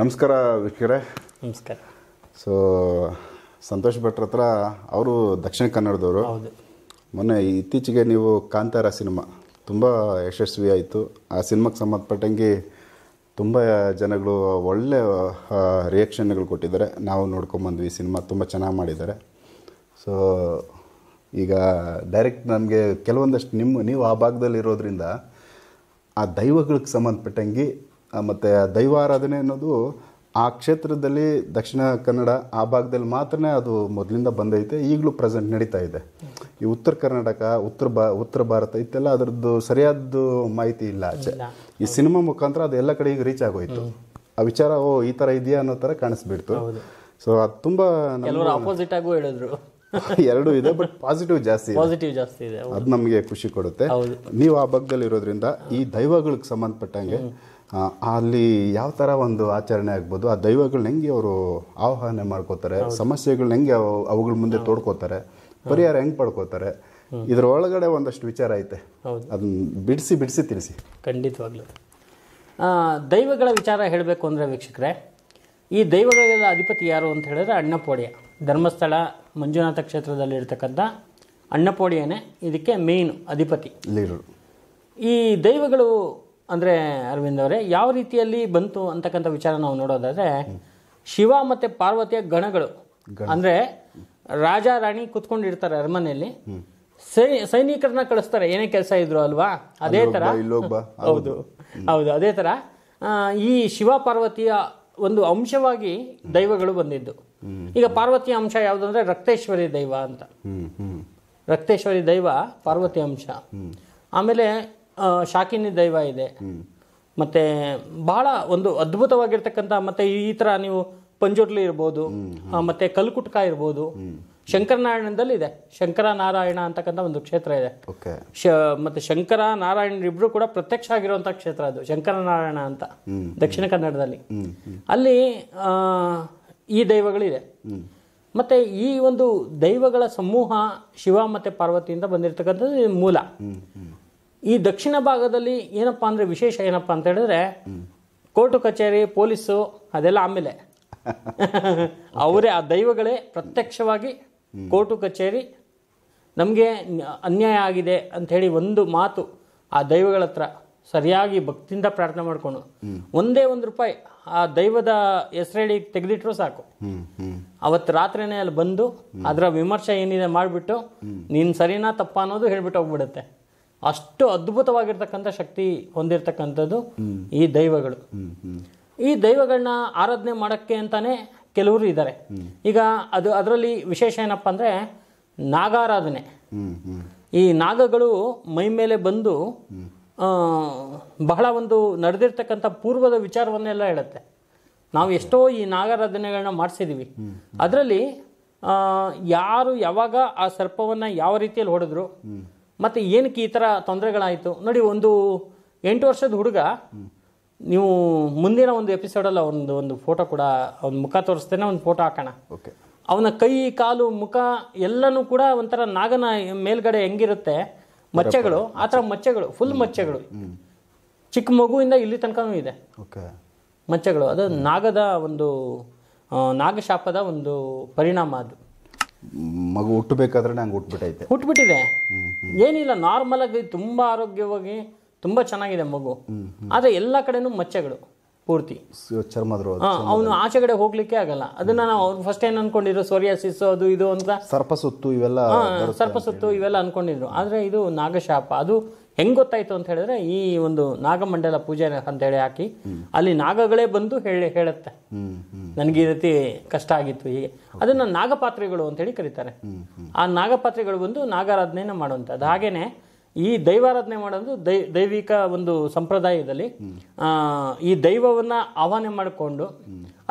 ನಮಸ್ಕಾರ ವಿಕಿರೆ ನಮಸ್ಕಾರ ಸೊ ಸಂತೋಷ್ ಭಟ್ರ ಹತ್ರ ಅವರು ದಕ್ಷಿಣ ಕನ್ನಡದವರು ಮೊನ್ನೆ ಇತ್ತೀಚೆಗೆ ನೀವು ಕಾಂತಾರ ಸಿನಿಮಾ ತುಂಬ ಯಶಸ್ವಿ ಆಯಿತು ಆ ಸಿನಿಮಾಕ್ಕೆ ಸಂಬಂಧಪಟ್ಟಂಗೆ ತುಂಬ ಜನಗಳು ಒಳ್ಳೆ ರಿಯಾಕ್ಷನ್ಗಳು ಕೊಟ್ಟಿದ್ದಾರೆ ನಾವು ನೋಡ್ಕೊಂಬಂದ್ವಿ ಸಿನಿಮಾ ತುಂಬ ಚೆನ್ನಾಗಿ ಮಾಡಿದ್ದಾರೆ ಸೊ ಈಗ ಡೈರೆಕ್ಟ್ ನಮಗೆ ಕೆಲವೊಂದಷ್ಟು ನಿಮ್ಮ ನೀವು ಆ ಭಾಗದಲ್ಲಿ ಇರೋದ್ರಿಂದ ಆ ದೈವಗಳಿಗೆ ಸಂಬಂಧಪಟ್ಟಂಗೆ ಮತ್ತು ದೈವಾರಾಧನೆ ಅನ್ನೋದು ಆ ಕ್ಷೇತ್ರದಲ್ಲಿ ದಕ್ಷಿಣ ಕನ್ನಡ ಆ ಭಾಗದಲ್ಲಿ ಮಾತ್ರನೇ ಅದು ಮೊದಲಿಂದ ಬಂದೈತೆ ಈಗಲೂ ಪ್ರೆಸೆಂಟ್ ನಡೀತಾ ಇದೆ ಈ ಉತ್ತರ ಕರ್ನಾಟಕ ಉತ್ತರ ಬಾ ಉತ್ತರ ಭಾರತ ಇತ್ತೆಲ್ಲ ಅದರದ್ದು ಸರಿಯಾದ ಮಾಹಿತಿ ಇಲ್ಲ ಆಚೆ ಈ ಸಿನಿಮಾ ಮುಖಾಂತರ ಅದು ಎಲ್ಲ ಕಡೆ ಈಗ ರೀಚ್ ಆಗೋಯ್ತು ಆ ವಿಚಾರ ಓ ಈ ಥರ ಇದೆಯಾ ಅನ್ನೋ ಥರ ಕಾಣಿಸ್ಬಿಡ್ತು ಸೊ ಅದು ತುಂಬ ಹೇಳಿದ್ರು ಎರಡೂ ಇದೆ ಬಟ್ ಪಾಸಿಟಿವ್ ಜಾಸ್ತಿ ಪಾಸಿಟಿವ್ ಜಾಸ್ತಿ ಇದೆ ಅದು ನಮಗೆ ಖುಷಿ ಕೊಡುತ್ತೆ ನೀವು ಆ ಭಾಗದಲ್ಲಿ ಇರೋದ್ರಿಂದ ಈ ದೈವಗಳಿಗೆ ಸಂಬಂಧಪಟ್ಟಂಗೆ ಅಲ್ಲಿ ಯಾವ ಥರ ಒಂದು ಆಚರಣೆ ಆಗ್ಬೋದು ಆ ದೈವಗಳನ್ನ ಹೆಂಗೆ ಅವರು ಆಹ್ವಾನ ಮಾಡ್ಕೋತಾರೆ ಸಮಸ್ಯೆಗಳನ್ನ ಹೆಂಗೆ ಅವುಗಳ ಮುಂದೆ ತೋಡ್ಕೋತಾರೆ ಪರಿಹಾರ ಹೆಂಗೆ ಪಡ್ಕೋತಾರೆ ಇದರ ಒಳಗಡೆ ಒಂದಷ್ಟು ವಿಚಾರ ಐತೆ ಅದನ್ನ ಬಿಡಿಸಿ ಬಿಡಿಸಿ ತಿಳಿಸಿ ಖಂಡಿತವಾಗ್ಲೂ ದೈವಗಳ ವಿಚಾರ ಹೇಳಬೇಕು ಅಂದರೆ ವೀಕ್ಷಕರೇ ಈ ದೈವಗಳ ಅಧಿಪತಿ ಯಾರು ಅಂತ ಹೇಳಿದ್ರೆ ಅಣ್ಣಪೋಡಿಯ ಧರ್ಮಸ್ಥಳ ಮಂಜುನಾಥ ಕ್ಷೇತ್ರದಲ್ಲಿ ಇರ್ತಕ್ಕಂಥ ಅಣ್ಣಪೋಡಿಯನೇ ಇದಕ್ಕೆ ಮೇನ್ ಅಧಿಪತಿ ಈ ದೈವಗಳು ಅಂದರೆ ಅರವಿಂದ್ ಅವರೇ ಯಾವ ರೀತಿಯಲ್ಲಿ ಬಂತು ಅಂತಕ್ಕಂಥ ವಿಚಾರ ನಾವು ನೋಡೋದಾದರೆ ಶಿವ ಮತ್ತು ಪಾರ್ವತಿಯ ಗಣಗಳು ಅಂದರೆ ರಾಜ ರಾಣಿ ಕುತ್ಕೊಂಡಿರ್ತಾರೆ ಅರಮನೆಯಲ್ಲಿ ಸೈ ಸೈನಿಕರನ್ನ ಕಳಿಸ್ತಾರೆ ಏನೇ ಕೆಲಸ ಇದ್ರು ಅಲ್ವಾ ಅದೇ ತರ ಹೌದು ಹೌದು ಅದೇ ತರ ಈ ಶಿವ ಪಾರ್ವತಿಯ ಒಂದು ಅಂಶವಾಗಿ ದೈವಗಳು ಬಂದಿದ್ದು ಈಗ ಪಾರ್ವತಿಯ ಅಂಶ ಯಾವುದು ಅಂದ್ರೆ ರಕ್ತೇಶ್ವರಿ ದೈವ ಅಂತ ರಕ್ತೇಶ್ವರಿ ದೈವ ಪಾರ್ವತಿ ಅಂಶ ಆಮೇಲೆ ಶಾಕಿನಿ ದೈವ ಇದೆ ಮತ್ತೆ ಬಹಳ ಒಂದು ಅದ್ಭುತವಾಗಿರ್ತಕ್ಕಂಥ ಮತ್ತೆ ಈ ತರ ನೀವು ಪಂಜುರ್ಲಿ ಇರ್ಬೋದು ಮತ್ತೆ ಕಲ್ಕುಟ್ಕ ಇರ್ಬೋದು ಶಂಕರನಾರಾಯಣದಲ್ಲಿ ಇದೆ ಶಂಕರ ನಾರಾಯಣ ಅಂತಕ್ಕಂಥ ಒಂದು ಕ್ಷೇತ್ರ ಇದೆ ಮತ್ತೆ ಶಂಕರ ನಾರಾಯಣ ಇಬ್ರು ಕೂಡ ಪ್ರತ್ಯಕ್ಷ ಆಗಿರುವಂತ ಕ್ಷೇತ್ರ ಅದು ಶಂಕರ ನಾರಾಯಣ ಅಂತ ದಕ್ಷಿಣ ಕನ್ನಡದಲ್ಲಿ ಅಲ್ಲಿ ಈ ದೈವಗಳಿದೆ ಮತ್ತೆ ಈ ಒಂದು ದೈವಗಳ ಸಮೂಹ ಶಿವ ಮತ್ತೆ ಪಾರ್ವತಿಯಿಂದ ಬಂದಿರತಕ್ಕಂಥದ್ದು ಮೂಲ ಈ ದಕ್ಷಿಣ ಭಾಗದಲ್ಲಿ ಏನಪ್ಪಾ ಅಂದ್ರೆ ವಿಶೇಷ ಏನಪ್ಪಾ ಅಂತ ಹೇಳಿದ್ರೆ ಕೋರ್ಟು ಕಚೇರಿ ಪೊಲೀಸು ಅದೆಲ್ಲ ಆಮೇಲೆ ಅವರೇ ಆ ದೈವಗಳೇ ಪ್ರತ್ಯಕ್ಷವಾಗಿ ಕೋರ್ಟು ಕಚೇರಿ ನಮಗೆ ಅನ್ಯಾಯ ಆಗಿದೆ ಅಂತ ಹೇಳಿ ಒಂದು ಮಾತು ಆ ದೈವಗಳ ಹತ್ರ ಸರಿಯಾಗಿ ಭಕ್ತಿಯಿಂದ ಪ್ರಾರ್ಥನೆ ಮಾಡಿಕೊಂಡು ಒಂದೇ ಒಂದು ರೂಪಾಯಿ ಆ ದೈವದ ಹೆಸರೇಳಿ ತೆಗೆದಿಟ್ರು ಸಾಕು ಅವತ್ತು ರಾತ್ರಿನೇ ಅಲ್ಲಿ ಬಂದು ಅದರ ವಿಮರ್ಶೆ ಏನಿದೆ ಮಾಡಿಬಿಟ್ಟು ನೀನು ಸರಿನಾ ತಪ್ಪ ಅನ್ನೋದು ಹೇಳ್ಬಿಟ್ಟು ಹೋಗ್ಬಿಡುತ್ತೆ ಅಷ್ಟು ಅದ್ಭುತವಾಗಿರ್ತಕ್ಕಂಥ ಶಕ್ತಿ ಹೊಂದಿರತಕ್ಕಂಥದ್ದು ಈ ದೈವಗಳು ಈ ದೈವಗಳನ್ನ ಆರಾಧನೆ ಮಾಡೋಕ್ಕೆ ಅಂತಾನೆ ಕೆಲವರು ಇದ್ದಾರೆ ಈಗ ಅದು ಅದರಲ್ಲಿ ವಿಶೇಷ ಏನಪ್ಪ ಅಂದ್ರೆ ನಾಗಾರಾಧನೆ ಈ ನಾಗಗಳು ಮೈ ಮೇಲೆ ಬಂದು ಬಹಳ ಒಂದು ನಡೆದಿರ್ತಕ್ಕಂಥ ಪೂರ್ವದ ವಿಚಾರವನ್ನೆಲ್ಲ ಹೇಳುತ್ತೆ ನಾವು ಎಷ್ಟೋ ಈ ನಾಗಾರಾಧನೆಗಳನ್ನ ಮಾಡಿಸಿದ್ದೀವಿ ಅದರಲ್ಲಿ ಯಾರು ಯಾವಾಗ ಆ ಸರ್ಪವನ್ನ ಯಾವ ರೀತಿಯಲ್ಲಿ ಹೊಡೆದ್ರು ಮತ್ತೆ ಏನಕ್ಕೆ ಈ ಥರ ತೊಂದರೆಗಳಾಯಿತು ನೋಡಿ ಒಂದು ಎಂಟು ವರ್ಷದ ಹುಡುಗ ನೀವು ಮುಂದಿನ ಒಂದು ಎಪಿಸೋಡಲ್ಲಿ ಅವನದು ಒಂದು ಫೋಟೋ ಕೂಡ ಅವ್ನ ಮುಖ ತೋರಿಸ್ತೇನೆ ಒಂದು ಫೋಟೋ ಹಾಕೋಣ ಓಕೆ ಅವನ ಕೈ ಕಾಲು ಮುಖ ಎಲ್ಲನೂ ಕೂಡ ಒಂಥರ ನಾಗನ ಮೇಲ್ಗಡೆ ಹೆಂಗಿರುತ್ತೆ ಮಚ್ಚೆಗಳು ಆ ಥರ ಮಚ್ಚೆಗಳು ಫುಲ್ ಮಚ್ಚೆಗಳು ಚಿಕ್ಕ ಮಗುವಿಂದ ಇಲ್ಲಿ ತನಕನೂ ಇದೆ ಓಕೆ ಮಚ್ಚೆಗಳು ಅದು ನಾಗದ ಒಂದು ನಾಗಶಾಪದ ಒಂದು ಪರಿಣಾಮ ಅದು ಮಗು ಹುಟ್ಟಬೇಕಾದ್ರೆ ನಂಗೆ ಹುಟ್ಬಿಟ್ಟೈತೆ ಹುಟ್ಬಿಟ್ಟಿದೆ ಏನಿಲ್ಲ ನಾರ್ಮಲ್ ಆಗಿ ತುಂಬ ಆರೋಗ್ಯವಾಗಿ ತುಂಬ ಚೆನ್ನಾಗಿದೆ ಮಗು ಆದರೆ ಎಲ್ಲ ಕಡೆನೂ ಮಚ್ಚೆಗಳು ಪೂರ್ತಿ ಚರ್ಮದ ಅವನು ಕಡೆ ಹೋಗ್ಲಿಕ್ಕೆ ಆಗಲ್ಲ ಅದನ್ನ ನಾವು ಫಸ್ಟ್ ಏನ್ ಅನ್ಕೊಂಡಿದ್ರು ಸೋರಿಯಾಸಿಸ್ ಅದು ಇದು ಅಂತ ಸರ್ಪಸುತ್ತು ಇವೆಲ್ಲ ಸರ್ಪಸುತ್ತು ಇವೆಲ್ಲ ಅನ್ಕೊಂಡಿದ್ರು ಆದ್ರೆ ಇದು ನಾಗಶಾಪ ಅದು ಹೆಂಗ್ ಗೊತ್ತಾಯ್ತು ಅಂತ ಹೇಳಿದ್ರೆ ಈ ಒಂದು ನಾಗಮಂಡಲ ಪೂಜೆ ಅಂತ ಹೇಳಿ ಹಾಕಿ ಅಲ್ಲಿ ನಾಗಗಳೇ ಬಂದು ಹೇಳಿ ಹೇಳುತ್ತೆ ನನಗೆ ಈ ರೀತಿ ಕಷ್ಟ ಆಗಿತ್ತು ಹೀಗೆ ಅದನ್ನ ನಾಗಪಾತ್ರೆಗಳು ಹೇಳಿ ಕರೀತಾರೆ ಆ ನಾಗಪಾತ್ರೆಗಳು ಬಂದು ನಾಗಾರಾಧನೆಯನ್ನು ಮಾಡುವಂಥದ್ದು ಹಾಗೇನೆ ಈ ದೈವಾರಾಧನೆ ಮಾಡೋದು ದೈ ದೈವಿಕ ಒಂದು ಸಂಪ್ರದಾಯದಲ್ಲಿ ಆ ಈ ದೈವವನ್ನ ಆಹ್ವಾನ ಮಾಡಿಕೊಂಡು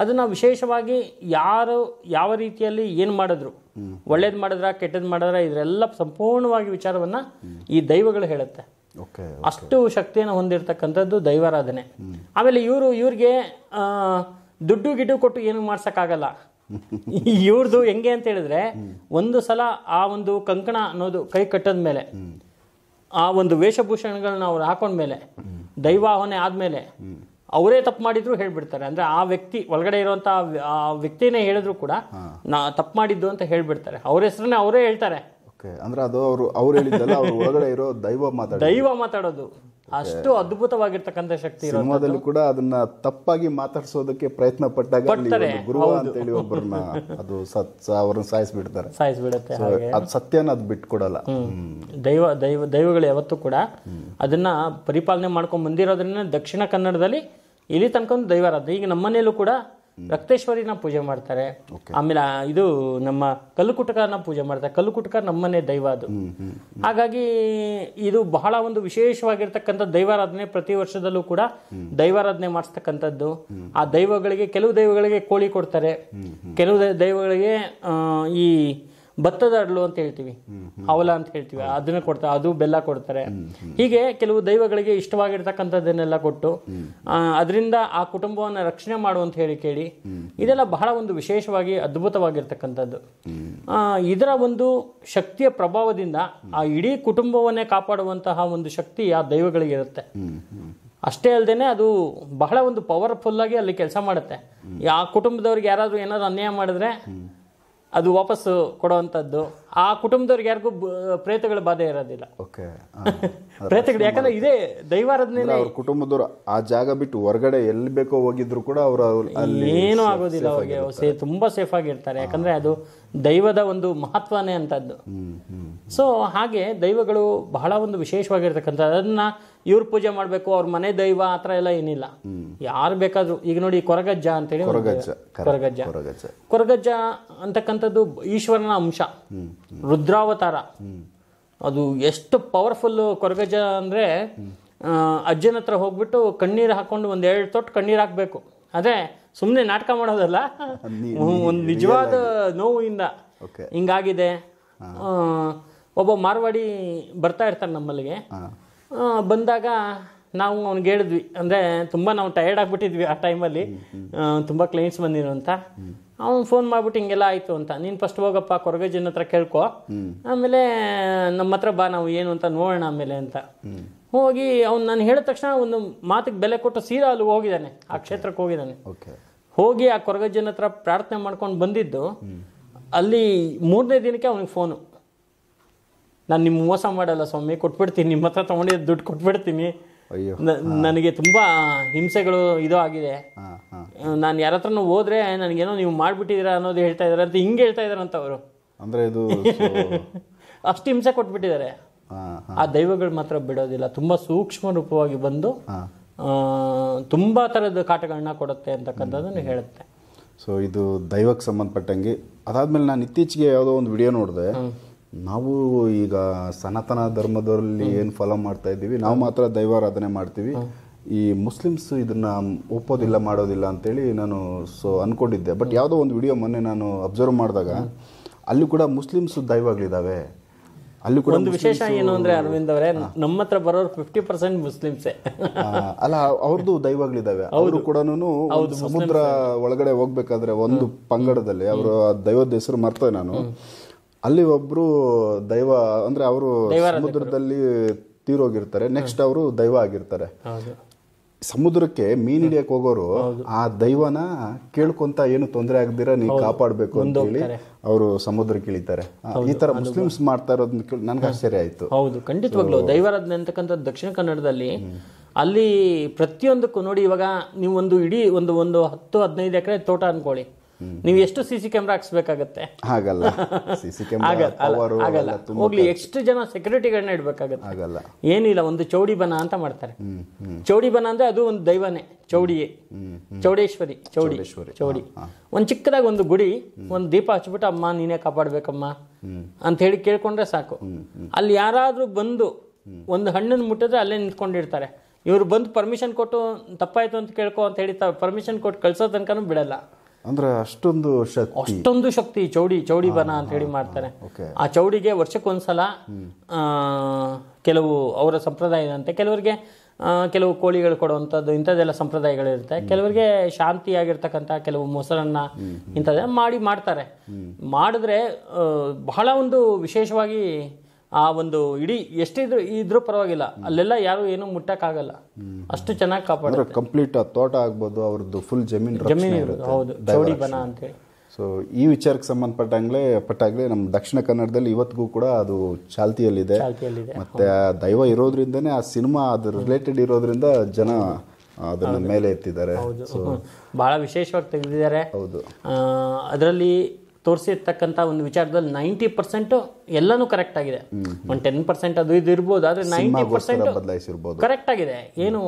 ಅದನ್ನ ವಿಶೇಷವಾಗಿ ಯಾರು ಯಾವ ರೀತಿಯಲ್ಲಿ ಏನು ಮಾಡಿದ್ರು ಒಳ್ಳೇದ್ ಮಾಡಿದ್ರ ಕೆಟ್ಟದ್ ಮಾಡಿದ್ರ ಇದರೆಲ್ಲ ಸಂಪೂರ್ಣವಾಗಿ ವಿಚಾರವನ್ನ ಈ ದೈವಗಳು ಹೇಳುತ್ತೆ ಅಷ್ಟು ಶಕ್ತಿಯನ್ನು ಹೊಂದಿರತಕ್ಕಂಥದ್ದು ದೈವಾರಾಧನೆ ಆಮೇಲೆ ಇವರು ಇವ್ರಿಗೆ ದುಡ್ಡು ಗಿಡ್ಡು ಕೊಟ್ಟು ಏನು ಮಾಡ್ಸೋಕ್ಕಾಗಲ್ಲ ಇವ್ರದ್ದು ಹೆಂಗೆ ಅಂತ ಹೇಳಿದ್ರೆ ಒಂದು ಸಲ ಆ ಒಂದು ಕಂಕಣ ಅನ್ನೋದು ಕೈ ಕಟ್ಟದ ಮೇಲೆ ಆ ಒಂದು ವೇಷಭೂಷಣಗಳನ್ನ ಅವ್ರು ಮೇಲೆ ದೈವಾಹನೆ ಆದ್ಮೇಲೆ ಅವರೇ ತಪ್ಪು ಮಾಡಿದ್ರು ಹೇಳ್ಬಿಡ್ತಾರೆ ಅಂದ್ರೆ ಆ ವ್ಯಕ್ತಿ ಒಳಗಡೆ ಇರುವಂತ ಆ ವ್ಯಕ್ತಿನೇ ಹೇಳಿದ್ರು ಕೂಡ ನಾ ತಪ್ಪು ಮಾಡಿದ್ದು ಅಂತ ಹೇಳ್ಬಿಡ್ತಾರೆ ಅವ್ರ ಹೆಸರನ್ನೇ ಅವರೇ ಹೇಳ್ತಾರೆ ಅಂದ್ರೆ ಅದು ಅವರು ಅವ್ರು ಹೇಳಿದ್ದಲ್ಲ ಅವ್ರ ಒಳಗಡೆ ಇರೋ ದೈವ ಮಾತಾಡೋದು ದೈವ ಮಾತಾಡೋದು ಅಷ್ಟು ಅದ್ಭುತವಾಗಿರ್ತಕ್ಕಂಥ ಶಕ್ತಿ ಸಿನಿಮಾದಲ್ಲಿ ಕೂಡ ಅದನ್ನ ತಪ್ಪಾಗಿ ಮಾತಾಡಿಸೋದಕ್ಕೆ ಪ್ರಯತ್ನ ಪಟ್ಟಾಗ ಗುರು ಹೇಳಿ ಒಬ್ಬರನ್ನ ಅದು ಸತ್ ಅವ್ರನ್ನ ಸಾಯಿಸ್ಬಿಡ್ತಾರೆ ಸಾಯಿಸ್ಬಿಡುತ್ತೆ ಅದು ಸತ್ಯನ ಅದು ಬಿಟ್ಕೊಡಲ್ಲ ದೈವ ದೈವ ದೈವಗಳು ಯಾವತ್ತೂ ಕೂಡ ಅದನ್ನ ಪರಿಪಾಲನೆ ಮಾಡ್ಕೊಂಡು ಬಂದಿರೋದ್ರಿಂದ ದಕ್ಷಿಣ ಕನ್ನಡದಲ್ಲಿ ಇಲ್ಲಿ ತನಕ ಒಂದು ದೈವಾರಾಧನೆ ಈಗ ನಮ್ಮನೇಲೂ ಕೂಡ ರಕ್ತೇಶ್ವರಿನ ಪೂಜೆ ಮಾಡ್ತಾರೆ ಆಮೇಲೆ ಇದು ನಮ್ಮ ಕಲ್ಲುಕುಟಕನ ಪೂಜೆ ಮಾಡ್ತಾರೆ ಕಲ್ಲುಕುಟಕ ನಮ್ಮನೆ ದೈವ ಅದು ಹಾಗಾಗಿ ಇದು ಬಹಳ ಒಂದು ವಿಶೇಷವಾಗಿರ್ತಕ್ಕಂಥ ದೈವಾರಾಧನೆ ಪ್ರತಿ ವರ್ಷದಲ್ಲೂ ಕೂಡ ದೈವಾರಾಧನೆ ಮಾಡಿಸ್ತಕ್ಕಂಥದ್ದು ಆ ದೈವಗಳಿಗೆ ಕೆಲವು ದೈವಗಳಿಗೆ ಕೋಳಿ ಕೊಡ್ತಾರೆ ಕೆಲವು ದೈವಗಳಿಗೆ ಈ ಭತ್ತದ ಅಡ್ಲು ಅಂತ ಹೇಳ್ತೀವಿ ಅವಲ ಅಂತ ಹೇಳ್ತೀವಿ ಅದನ್ನ ಕೊಡ್ತಾರೆ ಅದು ಬೆಲ್ಲ ಕೊಡ್ತಾರೆ ಹೀಗೆ ಕೆಲವು ದೈವಗಳಿಗೆ ಇಷ್ಟವಾಗಿರ್ತಕ್ಕಂಥದ್ದನ್ನೆಲ್ಲ ಕೊಟ್ಟು ಅದರಿಂದ ಆ ಕುಟುಂಬವನ್ನ ರಕ್ಷಣೆ ಮಾಡುವಂತ ಹೇಳಿ ಕೇಳಿ ಇದೆಲ್ಲ ಬಹಳ ಒಂದು ವಿಶೇಷವಾಗಿ ಅದ್ಭುತವಾಗಿರ್ತಕ್ಕಂಥದ್ದು ಇದರ ಒಂದು ಶಕ್ತಿಯ ಪ್ರಭಾವದಿಂದ ಆ ಇಡೀ ಕುಟುಂಬವನ್ನೇ ಕಾಪಾಡುವಂತಹ ಒಂದು ಶಕ್ತಿ ಆ ದೈವಗಳಿಗೆ ಇರುತ್ತೆ ಅಷ್ಟೇ ಅಲ್ಲದೆ ಅದು ಬಹಳ ಒಂದು ಪವರ್ಫುಲ್ ಆಗಿ ಅಲ್ಲಿ ಕೆಲಸ ಮಾಡುತ್ತೆ ಆ ಕುಟುಂಬದವ್ರಿಗೆ ಯಾರಾದರೂ ಏನಾದ್ರು ಅನ್ಯಾಯ ಮಾಡಿದ್ರೆ ಅದು ವಾಪಸ್ ಕೊಡುವಂತದ್ದು ಆ ಕುಟುಂಬದವ್ರಿಗೆ ಯಾರಿಗೂ ಪ್ರೇತಗಳ ಬಾಧೆ ಇರೋದಿಲ್ಲ ಓಕೆ ಪ್ರೇತಗಳು ಯಾಕಂದ್ರೆ ಇದೇ ದೈವಾರಾಧನೆ ಅವ್ರ ಕುಟುಂಬದವ್ರು ಆ ಜಾಗ ಬಿಟ್ಟು ಹೊರಗಡೆ ಎಲ್ಲಿ ಬೇಕೋ ಹೋಗಿದ್ರು ಕೂಡ ಅವರು ಏನೂ ಆಗೋದಿಲ್ಲ ಅವ್ರಿಗೆ ತುಂಬಾ ಸೇಫ್ ಆಗಿರ್ತಾರೆ ಯಾಕಂದ್ರೆ ಅದು ದೈವದ ಒಂದು ಮಹತ್ವನೇ ಅಂತದ್ದು ಸೊ ಹಾಗೆ ದೈವಗಳು ಬಹಳ ಒಂದು ವಿಶೇಷವಾಗಿರ್ತಕ್ಕಂಥ ಅದನ್ನ ಇವ್ರ ಪೂಜೆ ಮಾಡಬೇಕು ಅವ್ರ ಮನೆ ದೈವ ಆತರ ಎಲ್ಲ ಏನಿಲ್ಲ ಯಾರು ಬೇಕಾದರೂ ಈಗ ನೋಡಿ ಕೊರಗಜ್ಜ ಅಂತೇಳಿ ಕೊರಗಜ್ಜ ಕೊರಗಜ್ಜ ಅಂತಕ್ಕಂಥದ್ದು ಈಶ್ವರನ ಅಂಶ ರುದ್ರಾವತಾರ ಅದು ಎಷ್ಟು ಪವರ್ಫುಲ್ ಕೊರಗಜ್ಜ ಅಂದ್ರೆ ಅಜ್ಜನ ಹತ್ರ ಹೋಗ್ಬಿಟ್ಟು ಕಣ್ಣೀರು ಹಾಕೊಂಡು ಒಂದು ಎರಡು ತೊಟ್ಟು ಕಣ್ಣೀರು ಹಾಕಬೇಕು ಅದೇ ಸುಮ್ಮನೆ ನಾಟಕ ಮಾಡೋದಲ್ಲ ಒಂದು ನಿಜವಾದ ನೋವಿಂದ ಹಿಂಗಾಗಿದೆ ಒಬ್ಬ ಮಾರ್ವಾಡಿ ಬರ್ತಾ ಇರ್ತಾರೆ ನಮ್ಮಲ್ಲಿಗೆ ಬಂದಾಗ ನಾವು ಅವ್ನಿಗೆ ಹೇಳಿದ್ವಿ ಅಂದರೆ ತುಂಬ ನಾವು ಟಯರ್ಡ್ ಆಗಿಬಿಟ್ಟಿದ್ವಿ ಆ ಟೈಮಲ್ಲಿ ತುಂಬ ಕ್ಲೈಂಟ್ಸ್ ಬಂದಿರೋ ಅಂತ ಅವ್ನು ಫೋನ್ ಮಾಡಿಬಿಟ್ಟು ಹಿಂಗೆಲ್ಲ ಆಯಿತು ಅಂತ ನೀನು ಫಸ್ಟ್ ಹೋಗಪ್ಪ ಕೊರಗಜ್ಜನ ಹತ್ರ ಕೇಳ್ಕೊ ಆಮೇಲೆ ನಮ್ಮ ಹತ್ರ ಬಾ ನಾವು ಏನು ಅಂತ ನೋಡೋಣ ಆಮೇಲೆ ಅಂತ ಹೋಗಿ ಅವ್ನು ನಾನು ಹೇಳಿದ ತಕ್ಷಣ ಒಂದು ಮಾತಿಗೆ ಬೆಲೆ ಕೊಟ್ಟು ಸೀದಾ ಅಲ್ಲಿ ಹೋಗಿದ್ದಾನೆ ಆ ಕ್ಷೇತ್ರಕ್ಕೆ ಹೋಗಿದ್ದಾನೆ ಹೋಗಿ ಆ ಕೊರಗಜ್ಜನ ಹತ್ರ ಪ್ರಾರ್ಥನೆ ಮಾಡ್ಕೊಂಡು ಬಂದಿದ್ದು ಅಲ್ಲಿ ಮೂರನೇ ದಿನಕ್ಕೆ ಅವನಿಗೆ ಫೋನು ನಾನು ನಿಮ್ಮ ಮೋಸ ಮಾಡಲ್ಲ ಸ್ವಾಮಿ ಕೊಟ್ಬಿಡ್ತೀನಿ ನಿಮ್ಮ ಹತ್ರ ತೊಗೊಂಡಿದ್ದು ದುಡ್ಡು ಕೊಟ್ಬಿಡ್ತೀನಿ ನನಗೆ ತುಂಬಾ ಹಿಂಸೆಗಳು ಇದು ಆಗಿದೆ ನಾನು ಯಾರ ಹತ್ರ ಹೋದ್ರೆ ನನಗೇನೋ ನೀವು ಮಾಡಿಬಿಟ್ಟಿದ್ದೀರಾ ಅನ್ನೋದು ಹೇಳ್ತಾ ಇದಾರೆ ಅಂತ ಹಿಂಗೆ ಹೇಳ್ತಾ ಇದಾರಂತ ಅವರು ಅಂದ್ರೆ ಇದು ಅಷ್ಟು ಹಿಂಸೆ ಕೊಟ್ಬಿಟ್ಟಿದ್ದಾರೆ ಆ ದೈವಗಳು ಮಾತ್ರ ಬಿಡೋದಿಲ್ಲ ತುಂಬಾ ಸೂಕ್ಷ್ಮ ರೂಪವಾಗಿ ಬಂದು ತುಂಬಾ ತರದ ಕಾಟಗಳನ್ನ ಕೊಡುತ್ತೆ ಅಂತಕ್ಕಂಥದ್ದನ್ನು ಹೇಳುತ್ತೆ ಸೊ ಇದು ದೈವಕ್ಕೆ ಸಂಬಂಧಪಟ್ಟಂಗೆ ಅದಾದ್ಮೇಲೆ ನಾನು ಇತ್ತೀಚೆಗೆ ಯಾವುದೋ ಒಂದು ವಿಡಿಯೋ ನೋಡಿದೆ ನಾವು ಈಗ ಸನಾತನ ಧರ್ಮದಲ್ಲಿ ಏನು ಫಾಲೋ ಮಾಡ್ತಾ ಇದ್ದೀವಿ ನಾವು ಮಾತ್ರ ದೈವಾರಾಧನೆ ಮಾಡ್ತೀವಿ ಈ ಮುಸ್ಲಿಮ್ಸ್ ಇದನ್ನ ಒಪ್ಪೋದಿಲ್ಲ ಮಾಡೋದಿಲ್ಲ ಅಂತೇಳಿ ನಾನು ಸೊ ಅನ್ಕೊಂಡಿದ್ದೆ ಬಟ್ ಯಾವುದೋ ಒಂದು ವಿಡಿಯೋ ಮೊನ್ನೆ ನಾನು ಅಬ್ಸರ್ವ್ ಮಾಡಿದಾಗ ಅಲ್ಲಿ ಕೂಡ ಮುಸ್ಲಿಮ್ಸ್ ದೈವಗಳಿದ್ದಾವೆ ಅಲ್ಲಿ ಕೂಡ ಒಂದು ವಿಶೇಷ ಏನು ಅಂದ್ರೆ ಅರವಿಂದ್ ಅವರೇ ನಮ್ಮ ಹತ್ರ ಬರೋರು ಫಿಫ್ಟಿ ಪರ್ಸೆಂಟ್ ಮುಸ್ಲಿಮ್ಸ್ ಅಲ್ಲ ಅವ್ರದ್ದು ದೈವಗಳಿದಾವೆ ಅವರು ಕೂಡ ಸಮುದ್ರ ಒಳಗಡೆ ಹೋಗ್ಬೇಕಾದ್ರೆ ಒಂದು ಪಂಗಡದಲ್ಲಿ ಅವರು ದೈವದ ಹೆಸರು ಮರ್ತವೆ ನಾನು ಅಲ್ಲಿ ಒಬ್ರು ದೈವ ಅಂದ್ರೆ ಅವರು ಸಮುದ್ರದಲ್ಲಿ ತೀರೋಗಿರ್ತಾರೆ ನೆಕ್ಸ್ಟ್ ಅವರು ದೈವ ಆಗಿರ್ತಾರೆ ಸಮುದ್ರಕ್ಕೆ ಮೀನ್ ಹಿಡಿಯಕ್ ಹೋಗೋರು ಆ ದೈವನ ಕೇಳ್ಕೊಂತ ಏನು ತೊಂದರೆ ಆಗದಿರ ನೀವು ಕಾಪಾಡಬೇಕು ಅಂತ ಹೇಳಿ ಅವರು ಸಮುದ್ರಕ್ಕೆ ಇಳಿತಾರೆ ಈ ತರ ಮುಸ್ಲಿಮ್ಸ್ ಮಾಡ್ತಾ ಇರೋದನ್ನ ನನಗೆ ಆಶ್ಚರ್ಯ ಆಯ್ತು ಹೌದು ಖಂಡಿತವಾಗ್ಲೂ ದೈವಾರಾಧನೆ ಅಂತಕ್ಕಂಥ ದಕ್ಷಿಣ ಕನ್ನಡದಲ್ಲಿ ಅಲ್ಲಿ ಪ್ರತಿಯೊಂದಕ್ಕೂ ನೋಡಿ ಇವಾಗ ನೀವು ಒಂದು ಇಡೀ ಒಂದು ಒಂದು ಹತ್ತು ಹದಿನೈದು ಎಕರೆ ತೋಟ ಅನ್ಕೊಳ್ಳಿ ನೀವು ಎಷ್ಟು ಸಿ ಸಿ ಕ್ಯಾಮ್ರಾ ಹಾಕ್ಸ್ಬೇಕಾಗತ್ತೆ ಆಗಲ್ಲ ಹೋಗ್ಲಿ ಎಷ್ಟು ಜನ ಸೆಕ್ಯೂರಿಟಿಗಳನ್ನ ಇಡಬೇಕಾಗತ್ತೆ ಏನಿಲ್ಲ ಒಂದು ಚೌಡಿ ಬನ ಅಂತ ಮಾಡ್ತಾರೆ ಚೌಡಿ ಬನ ಅಂದ್ರೆ ಅದು ಒಂದು ದೈವನೇ ಚೌಡಿಯೇ ಚೌಡೇಶ್ವರಿ ಚೌಡಿ ಚೌಡಿ ಒಂದು ಚಿಕ್ಕದಾಗ ಒಂದು ಗುಡಿ ಒಂದು ದೀಪ ಹಚ್ಬಿಟ್ಟು ಅಮ್ಮ ನೀನೇ ಕಾಪಾಡ್ಬೇಕಮ್ಮ ಅಂತ ಹೇಳಿ ಕೇಳ್ಕೊಂಡ್ರೆ ಸಾಕು ಅಲ್ಲಿ ಯಾರಾದ್ರೂ ಬಂದು ಒಂದು ಹಣ್ಣನ್ನು ಮುಟ್ಟಿದ್ರೆ ಅಲ್ಲೇ ನಿಂತ್ಕೊಂಡಿರ್ತಾರೆ ಇವರು ಬಂದು ಪರ್ಮಿಷನ್ ಕೊಟ್ಟು ತಪ್ಪಾಯ್ತು ಅಂತ ಕೇಳ್ಕೊ ಅಂತ ಹೇಳಿ ಪರ್ಮಿಷನ್ ಕೊಟ್ಟು ಕಳ್ಸೋ ತನಕನೂ ಬಿಡಲ್ಲ ಅಂದ್ರೆ ಅಷ್ಟೊಂದು ಅಷ್ಟೊಂದು ಶಕ್ತಿ ಚೌಡಿ ಚೌಡಿ ಬನ ಅಂತ ಹೇಳಿ ಮಾಡ್ತಾರೆ ಆ ಚೌಡಿಗೆ ವರ್ಷಕ್ಕೊಂದ್ಸಲ ಕೆಲವು ಅವರ ಸಂಪ್ರದಾಯದಂತೆ ಕೆಲವರಿಗೆ ಕೆಲವು ಕೋಳಿಗಳು ಕೊಡುವಂಥದ್ದು ಇಂಥದ್ದೆಲ್ಲ ಸಂಪ್ರದಾಯಗಳಿರುತ್ತೆ ಕೆಲವರಿಗೆ ಶಾಂತಿಯಾಗಿರ್ತಕ್ಕಂಥ ಕೆಲವು ಮೊಸರನ್ನ ಇಂಥದ್ದೆಲ್ಲ ಮಾಡಿ ಮಾಡ್ತಾರೆ ಮಾಡಿದ್ರೆ ಬಹಳ ಒಂದು ವಿಶೇಷವಾಗಿ ಆ ಒಂದು ಇಡೀ ಎಷ್ಟಿದ್ರು ಇದ್ರೂ ಪರವಾಗಿಲ್ಲ ಅಲ್ಲೆಲ್ಲ ಯಾರು ಏನು ಮುಟ್ಟಕ್ಕಾಗಲ್ಲ ಅಷ್ಟು ಚೆನ್ನಾಗಿ ಕಾಪಾಡ ಕಂಪ್ಲೀಟ್ ತೋಟ ಆಗ್ಬೋದು ಅವ್ರದ್ದು ಫುಲ್ ಜಮೀನ್ ಜಮೀನ್ ಹೌದು ಚೌಡಿ ಬನ ಅಂತೇಳಿ ಸೊ ಈ ವಿಚಾರಕ್ಕೆ ಸಂಬಂಧಪಟ್ಟಂಗ್ಲೇ ಪಟ್ಟಾಗಲೇ ನಮ್ಮ ದಕ್ಷಿಣ ಕನ್ನಡದಲ್ಲಿ ಇವತ್ತಿಗೂ ಕೂಡ ಅದು ಚಾಲ್ತಿಯಲ್ಲಿದೆ ಮತ್ತೆ ಆ ದೈವ ಇರೋದ್ರಿಂದನೇ ಆ ಸಿನಿಮಾ ಅದ್ರ ರಿಲೇಟೆಡ್ ಇರೋದ್ರಿಂದ ಜನ ಅದನ್ನ ಮೇಲೆ ಎತ್ತಿದ್ದಾರೆ ಸೊ ಬಹಳ ವಿಶೇಷವಾಗಿ ತೆಗೆದಿದ್ದಾರೆ ಹೌದು ಅದರಲ್ಲಿ ತೋರಿಸಿರ್ತಕ್ಕಂಥ ಒಂದು ವಿಚಾರದಲ್ಲಿ ನೈಂಟಿ ಪರ್ಸೆಂಟ್ ಎಲ್ಲನೂ ಕರೆಕ್ಟ್ ಆಗಿದೆ ಒಂದು ಟೆನ್ ಪರ್ಸೆಂಟ್ ಅದು ಇದು ಇರ್ಬೋದು ಆದರೆ ನೈಂಟಿ ಪರ್ಸೆಂಟ್ ಕರೆಕ್ಟ್ ಆಗಿದೆ ಏನು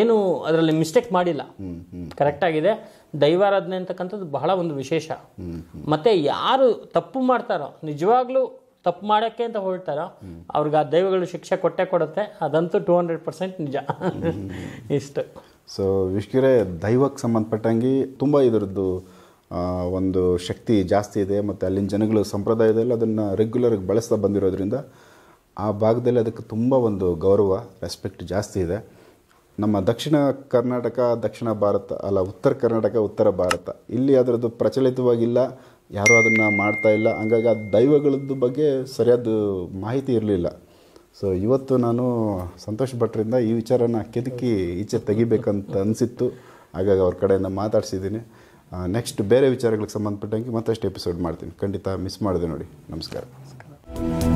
ಏನು ಅದರಲ್ಲಿ ಮಿಸ್ಟೇಕ್ ಮಾಡಿಲ್ಲ ಕರೆಕ್ಟ್ ಆಗಿದೆ ದೈವಾರಾಧನೆ ಅಂತಕ್ಕಂಥದ್ದು ಬಹಳ ಒಂದು ವಿಶೇಷ ಮತ್ತೆ ಯಾರು ತಪ್ಪು ಮಾಡ್ತಾರೋ ನಿಜವಾಗ್ಲೂ ತಪ್ಪು ಮಾಡೋಕ್ಕೆ ಅಂತ ಹೊರಟಾರೋ ಅವ್ರಿಗೆ ಆ ದೈವಗಳು ಶಿಕ್ಷೆ ಕೊಟ್ಟೆ ಕೊಡುತ್ತೆ ಅದಂತೂ ಟೂ ಹಂಡ್ರೆಡ್ ಪರ್ಸೆಂಟ್ ನಿಜ ಇಷ್ಟು ಸೊ ವಿಷ್ಕಿರೆ ದೈವಕ್ಕೆ ಸಂಬಂಧಪಟ್ಟಂಗೆ ತುಂಬ ಇದರದ್ದು ಒಂದು ಶಕ್ತಿ ಜಾಸ್ತಿ ಇದೆ ಮತ್ತು ಅಲ್ಲಿನ ಜನಗಳು ಸಂಪ್ರದಾಯದಲ್ಲಿ ಅದನ್ನು ರೆಗ್ಯುಲರಾಗಿ ಬಳಸ್ತಾ ಬಂದಿರೋದ್ರಿಂದ ಆ ಭಾಗದಲ್ಲಿ ಅದಕ್ಕೆ ತುಂಬ ಒಂದು ಗೌರವ ರೆಸ್ಪೆಕ್ಟ್ ಜಾಸ್ತಿ ಇದೆ ನಮ್ಮ ದಕ್ಷಿಣ ಕರ್ನಾಟಕ ದಕ್ಷಿಣ ಭಾರತ ಅಲ್ಲ ಉತ್ತರ ಕರ್ನಾಟಕ ಉತ್ತರ ಭಾರತ ಇಲ್ಲಿ ಅದರದ್ದು ಪ್ರಚಲಿತವಾಗಿಲ್ಲ ಯಾರೂ ಅದನ್ನು ಮಾಡ್ತಾ ಇಲ್ಲ ಹಂಗಾಗಿ ಆ ದೈವಗಳದ್ದು ಬಗ್ಗೆ ಸರಿಯಾದ ಮಾಹಿತಿ ಇರಲಿಲ್ಲ ಸೊ ಇವತ್ತು ನಾನು ಸಂತೋಷ್ ಭಟ್ರಿಂದ ಈ ವಿಚಾರನ ಕೆದಕಿ ಈಚೆ ತೆಗಿಬೇಕಂತ ಅನಿಸಿತ್ತು ಹಾಗಾಗಿ ಅವ್ರ ಕಡೆಯಿಂದ ಮಾತಾಡ್ಸಿದ್ದೀನಿ ನೆಕ್ಸ್ಟ್ ಬೇರೆ ವಿಚಾರಗಳಿಗೆ ಸಂಬಂಧಪಟ್ಟಂಗೆ ಮತ್ತಷ್ಟು ಎಪಿಸೋಡ್ ಮಾಡ್ತೀನಿ ಖಂಡಿತ ಮಿಸ್ ಮಾಡಿದೆ ನೋಡಿ ನಮಸ್ಕಾರ